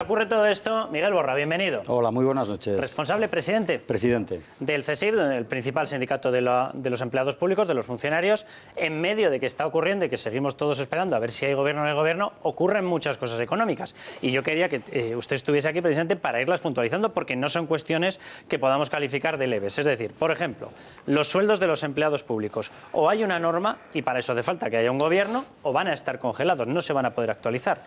Ocurre todo esto, Miguel Borra, bienvenido. Hola, muy buenas noches. Responsable presidente. Presidente. Del CESIB, el principal sindicato de, los empleados públicos, de los funcionarios, en medio de que está ocurriendo y que seguimos todos esperando a ver si hay gobierno o no hay gobierno, ocurren muchas cosas económicas. Y yo quería que eh, usted estuviese aquí, presidente, para irlas puntualizando, porque no son cuestiones que podamos calificar de leves. Es decir, por ejemplo, los sueldos de los empleados públicos. O hay una norma, y para eso hace falta que haya un gobierno, o van a estar congelados, no se van a poder actualizar.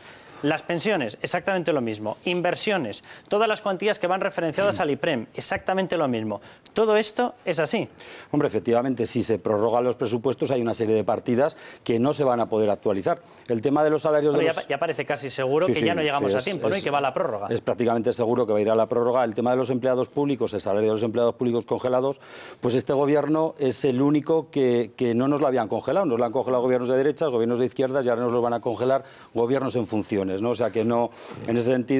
Las pensiones, exactamente lo mismo. Inversiones, todas las cuantías que van referenciadas al IPREM, exactamente lo mismo. Todo esto es así. Hombre, efectivamente, si se prorrogan los presupuestos hay una serie de partidas que no se van a poder actualizar. El tema de los salarios de ya, parece casi seguro que ya no llegamos a tiempo, ¿no? y que va a la prórroga. Es prácticamente seguro que va a ir a la prórroga. El tema de los empleados públicos, el salario de los empleados públicos congelados, pues este gobierno es el único que, no nos lo habían congelado. Nos lo han congelado gobiernos de derechas, gobiernos de izquierdas y ahora nos lo van a congelar gobiernos en funciones, ¿no? O sea que no, en ese sentido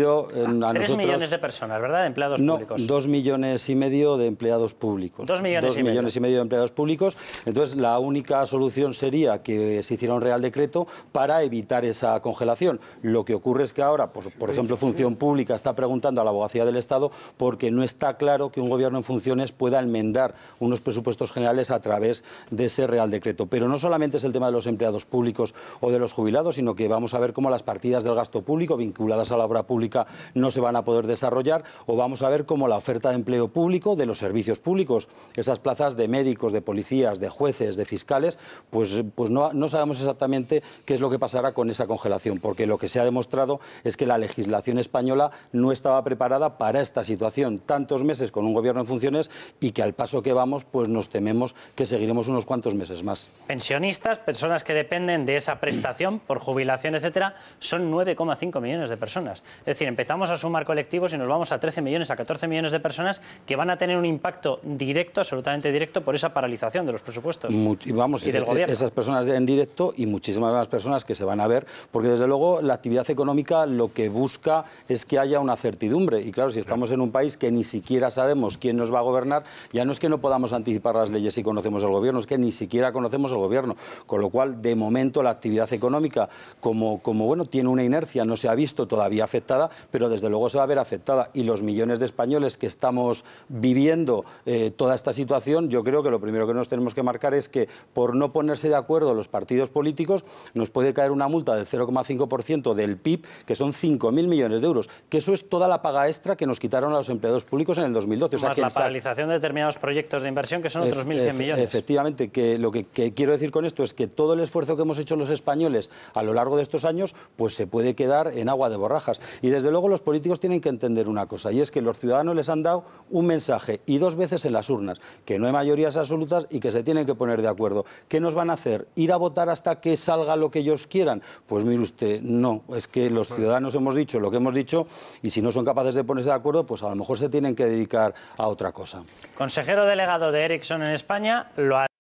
tres millones de personas, ¿verdad? De empleados no, dos millones y medio de empleados públicos. Dos millones, y, millones medio. y medio de empleados públicos. Entonces, la única solución sería que se hiciera un real decreto para evitar esa congelación. Lo que ocurre es que ahora, pues, por ejemplo, Función Pública está preguntando a la abogacía del Estado porque no está claro que un gobierno en funciones pueda enmendar unos presupuestos generales a través de ese real decreto. Pero no solamente es el tema de los empleados públicos o de los jubilados, sino que vamos a ver cómo las partidas del gasto público vinculadas a la obra pública no se van a poder desarrollar o vamos a ver cómo la oferta de empleo público de los servicios públicos, esas plazas de médicos, de policías, de jueces, de fiscales, pues, pues no, no sabemos exactamente qué es lo que pasará con esa congelación, porque lo que se ha demostrado es que la legislación española no estaba preparada para esta situación, tantos meses con un gobierno en funciones y que al paso que vamos, pues nos tememos que seguiremos unos cuantos meses más. Pensionistas, personas que dependen de esa prestación por jubilación, etcétera, son 9,5 millones de personas. Es decir, empezamos a sumar colectivos y nos vamos a 13 millones, a 14 millones de personas que van a tener un impacto directo, absolutamente directo, por esa paralización de los presupuestos. y vamos, y del eh, gobierno. esas personas en directo y muchísimas más personas que se van a ver, porque desde luego la actividad económica lo que busca es que haya una certidumbre. Y claro, si estamos en un país que ni siquiera sabemos quién nos va a gobernar, ya no es que no podamos anticipar las leyes y conocemos el gobierno, es que ni siquiera conocemos el gobierno. Con lo cual, de momento, la actividad económica, como, como bueno, tiene una inercia, no se ha visto todavía afectada pero desde luego se va a ver afectada. Y los millones de españoles que estamos viviendo eh, toda esta situación, yo creo que lo primero que nos tenemos que marcar es que por no ponerse de acuerdo los partidos políticos, nos puede caer una multa del 0,5% del PIB, que son 5.000 millones de euros, que eso es toda la paga extra que nos quitaron a los empleados públicos en el 2012. O sea, que la paralización de determinados proyectos de inversión, que son otros 1.100 millones. Efectivamente, que lo que, que quiero decir con esto es que todo el esfuerzo que hemos hecho los españoles a lo largo de estos años, pues se puede quedar en agua de borrajas. Y desde luego los políticos tienen que entender una cosa, y es que los ciudadanos les han dado un mensaje y dos veces en las urnas, que no hay mayorías absolutas y que se tienen que poner de acuerdo. ¿Qué nos van a hacer? ¿Ir a votar hasta que salga lo que ellos quieran? Pues mire usted, no, es que los ciudadanos hemos dicho lo que hemos dicho y si no son capaces de ponerse de acuerdo, pues a lo mejor se tienen que dedicar a otra cosa. Consejero delegado de Ericsson en España lo ha